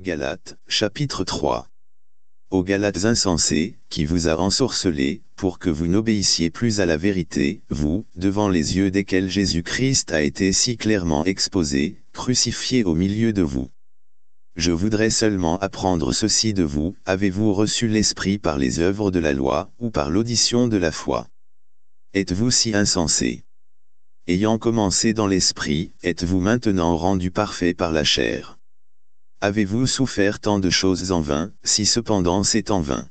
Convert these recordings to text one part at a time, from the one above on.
Galates, chapitre 3 Aux Galates insensés, qui vous a ensorcelés, pour que vous n'obéissiez plus à la vérité, vous, devant les yeux desquels Jésus-Christ a été si clairement exposé, crucifié au milieu de vous. Je voudrais seulement apprendre ceci de vous, avez-vous reçu l'Esprit par les œuvres de la loi, ou par l'audition de la foi Êtes-vous si insensés Ayant commencé dans l'esprit, êtes-vous maintenant rendu parfait par la chair Avez-vous souffert tant de choses en vain, si cependant c'est en vain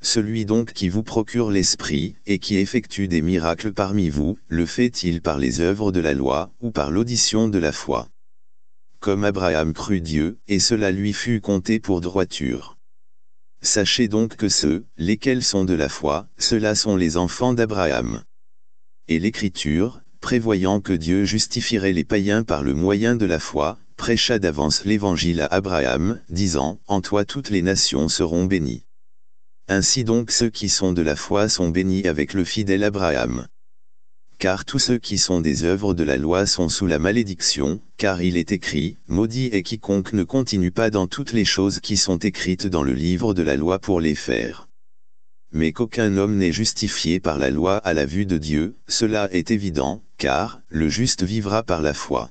Celui donc qui vous procure l'esprit, et qui effectue des miracles parmi vous, le fait-il par les œuvres de la loi, ou par l'audition de la foi Comme Abraham crut Dieu, et cela lui fut compté pour droiture. Sachez donc que ceux, lesquels sont de la foi, ceux-là sont les enfants d'Abraham. Et l'Écriture, prévoyant que Dieu justifierait les païens par le moyen de la foi, prêcha d'avance l'évangile à Abraham, disant « En toi toutes les nations seront bénies ». Ainsi donc ceux qui sont de la foi sont bénis avec le fidèle Abraham. Car tous ceux qui sont des œuvres de la loi sont sous la malédiction, car il est écrit, maudit est quiconque ne continue pas dans toutes les choses qui sont écrites dans le livre de la loi pour les faire mais qu'aucun homme n'est justifié par la loi à la vue de Dieu, cela est évident, car, le juste vivra par la foi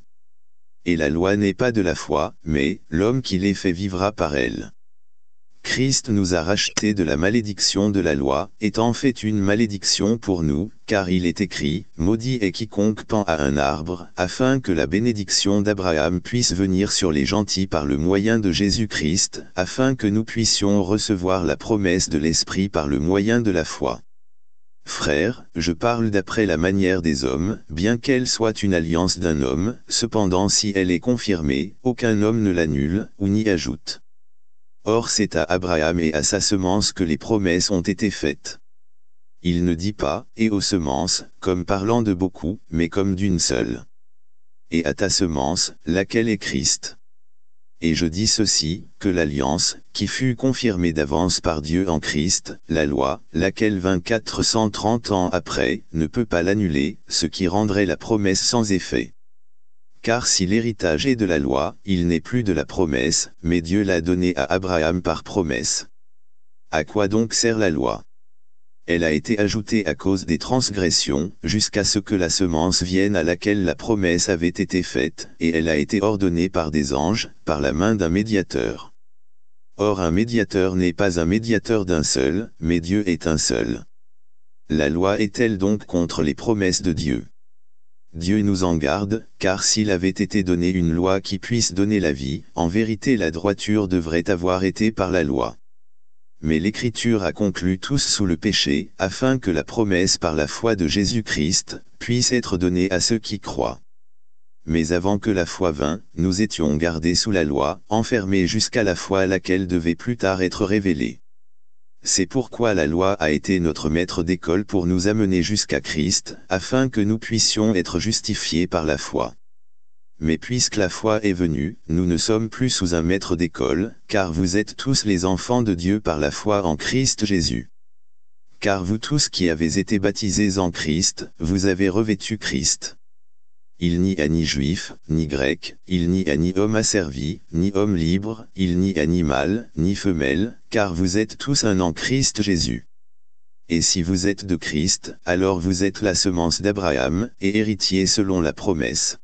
et la loi n'est pas de la foi, mais l'homme qui les fait vivra par elle. Christ nous a rachetés de la malédiction de la loi, étant fait une malédiction pour nous, car il est écrit, « Maudit est quiconque pend à un arbre, afin que la bénédiction d'Abraham puisse venir sur les gentils par le moyen de Jésus-Christ, afin que nous puissions recevoir la promesse de l'Esprit par le moyen de la foi. » Frère, je parle d'après la manière des hommes, bien qu'elle soit une alliance d'un homme, cependant si elle est confirmée, aucun homme ne l'annule, ou n'y ajoute. Or c'est à Abraham et à sa semence que les promesses ont été faites. Il ne dit pas, et aux semences, comme parlant de beaucoup, mais comme d'une seule. Et à ta semence, laquelle est Christ. Et je dis ceci, que l'alliance, qui fut confirmée d'avance par Dieu en Christ, la loi, laquelle vint 430 ans après, ne peut pas l'annuler, ce qui rendrait la promesse sans effet. Car si l'héritage est de la loi, il n'est plus de la promesse, mais Dieu l'a donné à Abraham par promesse. À quoi donc sert la loi elle a été ajoutée à cause des transgressions, jusqu'à ce que la semence vienne à laquelle la promesse avait été faite, et elle a été ordonnée par des anges, par la main d'un médiateur. Or un médiateur n'est pas un médiateur d'un seul, mais Dieu est un seul. La loi est-elle donc contre les promesses de Dieu Dieu nous en garde, car s'il avait été donné une loi qui puisse donner la vie, en vérité la droiture devrait avoir été par la loi mais l'Écriture a conclu tous sous le péché, afin que la promesse par la foi de Jésus-Christ puisse être donnée à ceux qui croient. Mais avant que la foi vînt, nous étions gardés sous la loi, enfermés jusqu'à la foi laquelle devait plus tard être révélée. C'est pourquoi la loi a été notre maître d'école pour nous amener jusqu'à Christ, afin que nous puissions être justifiés par la foi. Mais puisque la foi est venue, nous ne sommes plus sous un maître d'école, car vous êtes tous les enfants de Dieu par la foi en Christ Jésus. Car vous tous qui avez été baptisés en Christ, vous avez revêtu Christ. Il n'y a ni juif, ni grec, il n'y a ni homme asservi, ni homme libre, il n'y a ni mâle, ni femelle, car vous êtes tous un en Christ Jésus. Et si vous êtes de Christ, alors vous êtes la semence d'Abraham, et héritier selon la promesse.